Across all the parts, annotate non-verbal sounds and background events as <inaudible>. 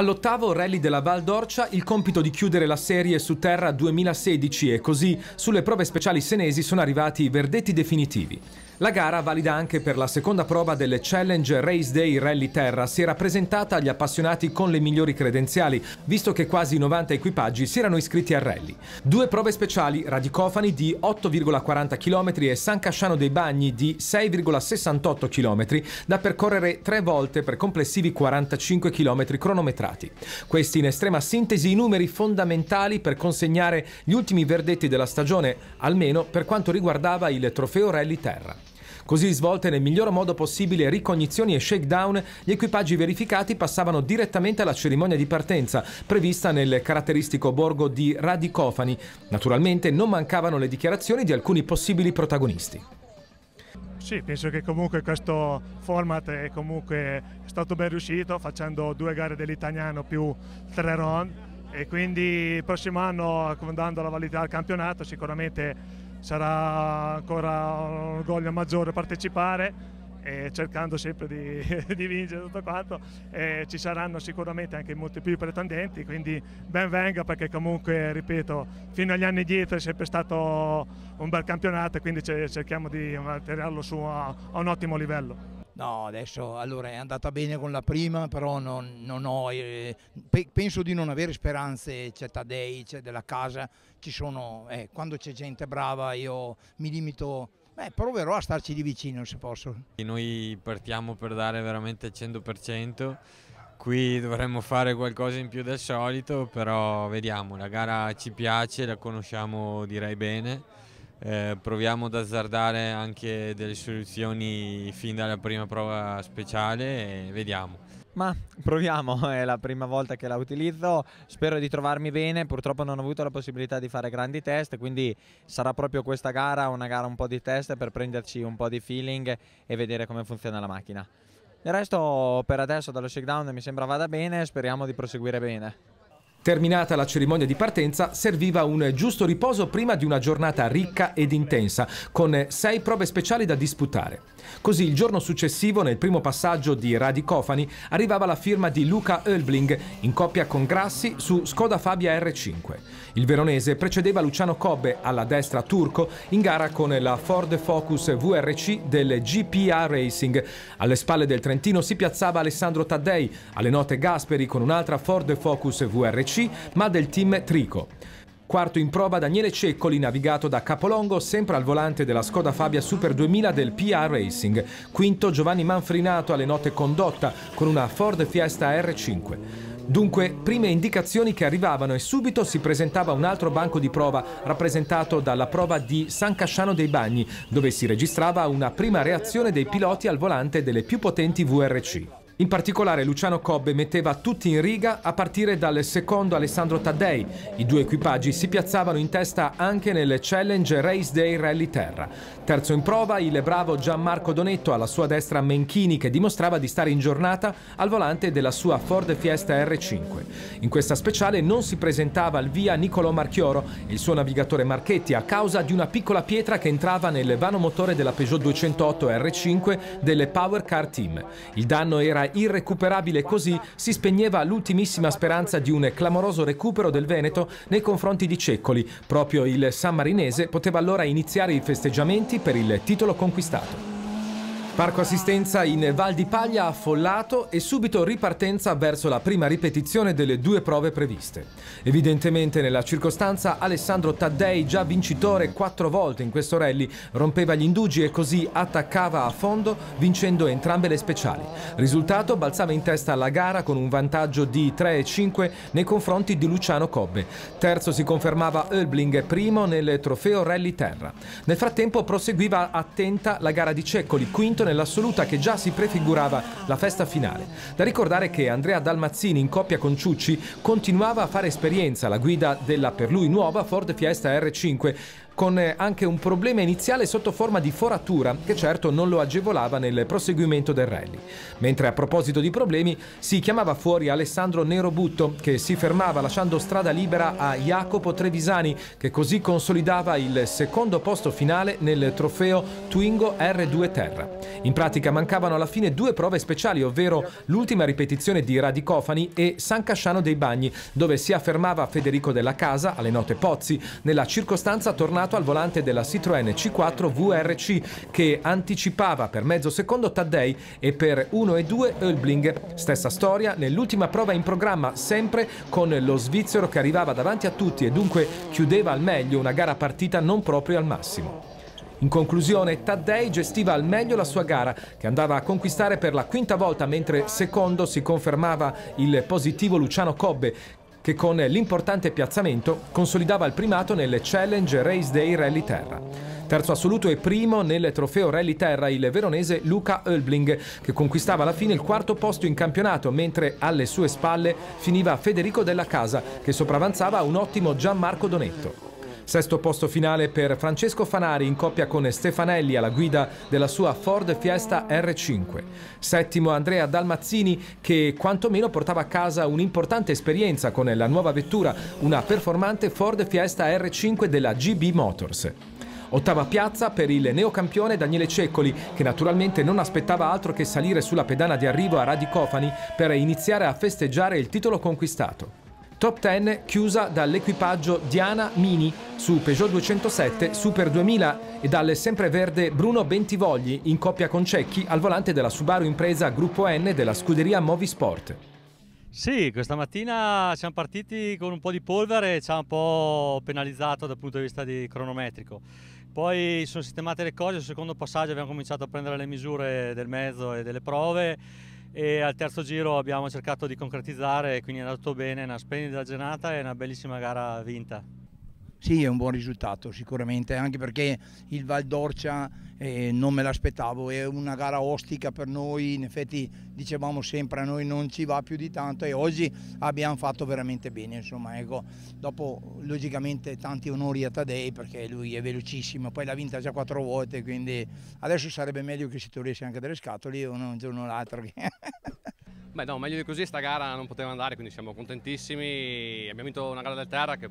All'ottavo rally della Val d'Orcia il compito di chiudere la serie su terra 2016 e così sulle prove speciali senesi sono arrivati i verdetti definitivi. La gara, valida anche per la seconda prova delle Challenge Race Day Rally Terra, si era presentata agli appassionati con le migliori credenziali, visto che quasi 90 equipaggi si erano iscritti al rally. Due prove speciali, Radicofani di 8,40 km e San Casciano dei Bagni di 6,68 km, da percorrere tre volte per complessivi 45 km cronometrati. Questi in estrema sintesi i numeri fondamentali per consegnare gli ultimi verdetti della stagione, almeno per quanto riguardava il trofeo Rally Terra. Così svolte nel miglior modo possibile ricognizioni e shakedown, gli equipaggi verificati passavano direttamente alla cerimonia di partenza, prevista nel caratteristico borgo di Radicofani. Naturalmente non mancavano le dichiarazioni di alcuni possibili protagonisti. Sì, penso che comunque questo format è, comunque stato ben riuscito facendo due gare dell'italiano più tre round e quindi il prossimo anno comandando la validità del campionato sicuramente sarà ancora un orgoglio maggiore partecipare eh, cercando sempre di, <laughs> di, vincere tutto quanto e eh, ci saranno sicuramente anche molti più pretendenti quindi ben venga perché comunque ripeto fino agli anni dietro è sempre stato un bel campionato quindi cerchiamo di mantenerlo su a, a un ottimo livello No, adesso allora è andata bene con la prima, però non, non ho, eh, pe penso di non avere speranze, c'è Taddei, c'è della casa, sono, eh, quando c'è gente brava io mi limito, beh, proverò a starci di vicino se posso. Noi partiamo per dare veramente il 100%, qui dovremmo fare qualcosa in più del solito, però vediamo, la gara ci piace, la conosciamo direi bene eh, proviamo ad azzardare anche delle soluzioni fin dalla prima prova speciale e vediamo. Ma proviamo, <laughs> è la prima volta che la utilizzo, spero di trovarmi bene, purtroppo non ho avuto la possibilità di fare grandi test, quindi sarà proprio questa gara una gara un po' di test per prenderci un po' di feeling e vedere come funziona la macchina. Il resto per adesso dallo shakedown mi sembra vada bene, speriamo di proseguire bene. Terminata la cerimonia di partenza, serviva un giusto riposo prima di una giornata ricca ed intensa, con sei prove speciali da disputare. Così il giorno successivo, nel primo passaggio di Radicofani, arrivava la firma di Luca Oelbling, in coppia con Grassi, su Skoda Fabia R5. Il veronese precedeva Luciano Cobbe, alla destra turco, in gara con la Ford Focus VRC del GPA Racing. Alle spalle del Trentino si piazzava Alessandro Taddei, alle note Gasperi con un'altra Ford Focus VRC c, ma del team Trico. Quarto in prova Daniele Ceccoli, navigato da Capolongo, sempre al volante della Skoda Fabia Super 2000 del PA Racing. Quinto Giovanni Manfrinato alle note condotta con una Ford Fiesta R5. Dunque, prime indicazioni che arrivavano e subito si presentava un altro banco di prova rappresentato dalla prova di San Casciano dei Bagni, dove si registrava una prima reazione dei piloti al volante delle più potenti VRC. In particolare Luciano Cobbe metteva tutti in riga a partire dal secondo Alessandro Taddei. I due equipaggi si piazzavano in testa anche nel Challenge Race Day Rally Terra. Terzo in prova il bravo Gianmarco Donetto alla sua destra Menchini che dimostrava di stare in giornata al volante della sua Ford Fiesta R5. In questa speciale non si presentava al via Niccolò Marchioro e il suo navigatore Marchetti a causa di una piccola pietra che entrava nel vano motore della Peugeot 208 R5 delle Power Car Team. Il danno era irrecuperabile così si spegneva l'ultimissima speranza di un clamoroso recupero del Veneto nei confronti di Ceccoli. Proprio il San Marinese poteva allora iniziare i festeggiamenti per il titolo conquistato. Parco assistenza in Val di Paglia affollato e subito ripartenza verso la prima ripetizione delle due prove previste. Evidentemente nella circostanza Alessandro Taddei, già vincitore quattro volte in questo rally, rompeva gli indugi e così attaccava a fondo vincendo entrambe le speciali. Risultato balzava in testa alla gara con un vantaggio di 3,5 nei confronti di Luciano Cobbe. Terzo si confermava Oelbling primo nel trofeo Rally Terra. Nel frattempo proseguiva attenta la gara di Ceccoli, quinto nel nell'assoluta che già si prefigurava la festa finale. Da ricordare che Andrea Dalmazzini in coppia con Ciucci continuava a fare esperienza alla guida della per lui nuova Ford Fiesta R5, con eh, anche un problema iniziale sotto forma di foratura che certo non lo agevolava nel proseguimento del rally. Mentre a proposito di problemi si chiamava fuori Alessandro Nerobutto che si fermava lasciando strada libera a Jacopo Trevisani che così consolidava il secondo posto finale nel trofeo Twingo R2 Terra. In pratica mancavano alla fine due prove speciali, ovvero l'ultima ripetizione di Radicofani e San Casciano dei Bagni, dove si affermava Federico della Casa alle note Pozzi, nella circostanza tornata fermato al volante della Citroën C4 VRC che anticipava per mezzo secondo Taddei e per 1 e 2 Oelbling. Stessa storia nell'ultima prova in programma, sempre con lo svizzero che arrivava davanti a tutti e dunque chiudeva al meglio una gara partita non proprio al massimo. In conclusione, Taddei gestiva al meglio la sua gara, che andava a conquistare per la quinta volta, mentre secondo si confermava il positivo Luciano Cobbe, che con l'importante piazzamento consolidava il primato nelle Challenge Race Day Rally Terra. Terzo assoluto e primo nel trofeo Rally Terra il veronese Luca Oelbling, che conquistava alla fine il quarto posto in campionato, mentre alle sue spalle finiva Federico Della Casa, che sopravanzava un ottimo Gianmarco Donetto. Sesto posto finale per Francesco Fanari in coppia con Stefanelli alla guida della sua Ford Fiesta R5. Settimo Andrea Dalmazzini che quantomeno portava a casa un'importante esperienza con la nuova vettura, una performante Ford Fiesta R5 della GB Motors. Ottava piazza per il neocampione Daniele Ceccoli, che naturalmente non aspettava altro che salire sulla pedana di arrivo a Radicofani per iniziare a festeggiare il titolo conquistato. Top 10 chiusa dall'equipaggio Diana Mini su Peugeot 207 Super 2000 e dal sempreverde Bruno Bentivogli in coppia con Cecchi al volante della Subaru Impresa Gruppo N della scuderia Movisport. Sì, questa mattina siamo partiti con un po' di polvere e ci ha un po' penalizzato dal punto di vista di cronometrico. Poi sono sistemate le cose, al secondo passaggio abbiamo cominciato a prendere le misure del mezzo e delle prove e al terzo giro abbiamo cercato di concretizzare e quindi è andato bene, una splendida giornata e una bellissima gara vinta. Sì, è un buon risultato sicuramente, anche perché il Val d'Orcia eh, non me l'aspettavo, è una gara ostica per noi, in effetti dicevamo sempre a noi non ci va più di tanto e oggi abbiamo fatto veramente bene, insomma, ecco. dopo logicamente tanti onori a Tadei perché lui è velocissimo, poi l'ha vinta già quattro volte, quindi adesso sarebbe meglio che si togliesse anche delle scatole o un giorno o l'altro. Beh no, meglio di così sta gara non poteva andare, quindi siamo contentissimi, abbiamo vinto una gara del terra che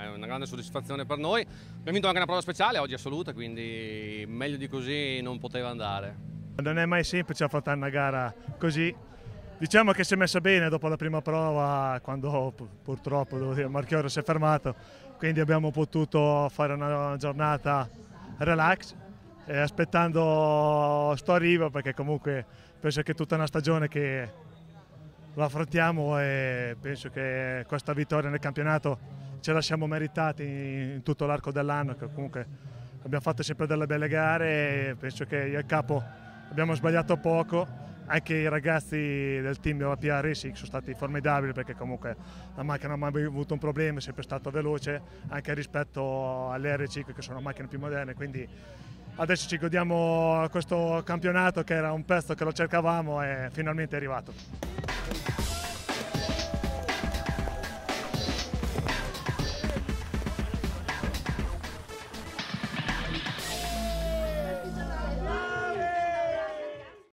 è una grande soddisfazione per noi. Abbiamo vinto anche una prova speciale, oggi assoluta, quindi meglio di così non poteva andare. Non è mai semplice affrontare una gara così. Diciamo che si è messa bene dopo la prima prova, quando purtroppo devo dire, Marchioro si è fermato, quindi abbiamo potuto fare una giornata relax, eh, aspettando sto arrivo perché comunque penso che è tutta una stagione che lo affrontiamo e penso che questa vittoria nel campionato ce la siamo meritati in tutto l'arco dell'anno, che comunque abbiamo fatto sempre delle belle gare e penso che io e il capo abbiamo sbagliato poco, anche i ragazzi del team della PA Racing sono stati formidabili perché comunque la macchina non ha mai avuto un problema, è sempre stata veloce anche rispetto alle R5 che sono macchine più moderne, quindi adesso ci godiamo questo campionato che era un pezzo che lo cercavamo e finalmente è arrivato.